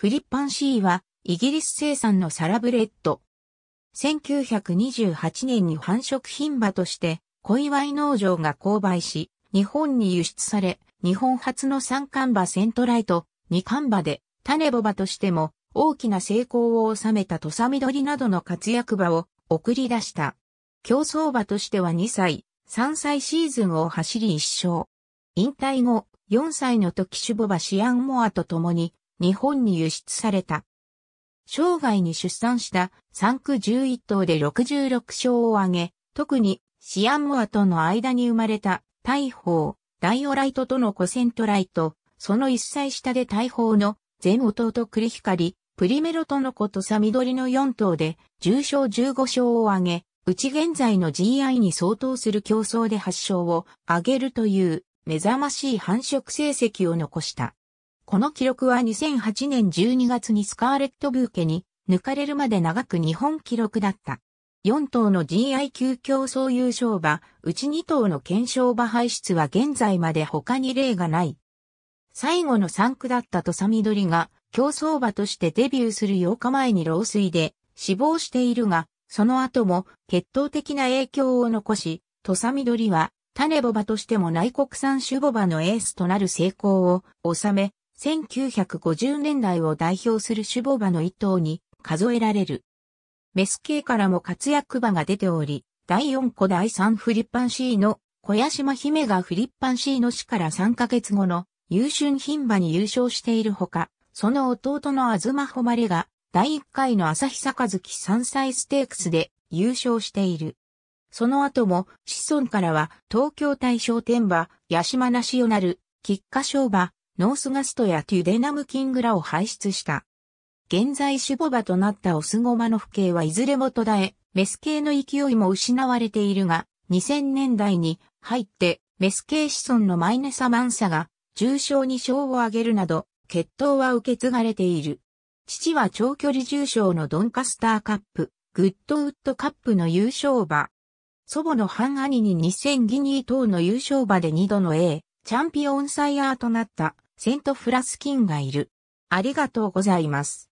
フリッパン C は、イギリス生産のサラブレッド。1928年に繁殖品馬として、小祝農場が購買し、日本に輸出され、日本初の三冠馬セントライト、二冠馬で、種ボ馬としても、大きな成功を収めた土佐緑などの活躍馬を送り出した。競争馬としては2歳、3歳シーズンを走り一勝。引退後、4歳の時ュボバシアンモアと共に、日本に輸出された。生涯に出産した産区11頭で66勝を挙げ、特にシアンモアとの間に生まれた大砲、ダイオライトとのコセントライト、その一歳下で大砲の全弟カリ、プリメロとの子とさ緑の4頭で10 15勝を挙げ、うち現在の GI に相当する競争で8勝を挙げるという目覚ましい繁殖成績を残した。この記録は2008年12月にスカーレット・ブーケに抜かれるまで長く日本記録だった。4頭の GI 級競争優勝馬、うち2頭の検証馬排出は現在まで他に例がない。最後の3区だったミドリが競争馬としてデビューする8日前に老衰で死亡しているが、その後も血統的な影響を残し、ミドリは種ボバとしても内国産種ボバのエースとなる成功を収め、1950年代を代表する守護馬の一頭に数えられる。メス系からも活躍馬が出ており、第4個第3フリッパン C の小屋島姫がフリッパン C の死から3ヶ月後の優春牝馬に優勝しているほか、その弟の東誉が第1回の朝日杯山歳ステークスで優勝している。その後も子孫からは東京大賞天馬、八島ナシオナル、菊花賞馬、ノースガストやテュデナムキングらを輩出した。現在守護場となったオスゴマの父警はいずれも途絶え、メス系の勢いも失われているが、2000年代に入ってメス系子孫のマイネサマンサが重症に賞をあげるなど、血統は受け継がれている。父は長距離重賞のドンカスターカップ、グッドウッドカップの優勝馬。祖母の半兄に2000ギニー等の優勝馬で2度の A、チャンピオンサイヤーとなったセントフラスキンがいる。ありがとうございます。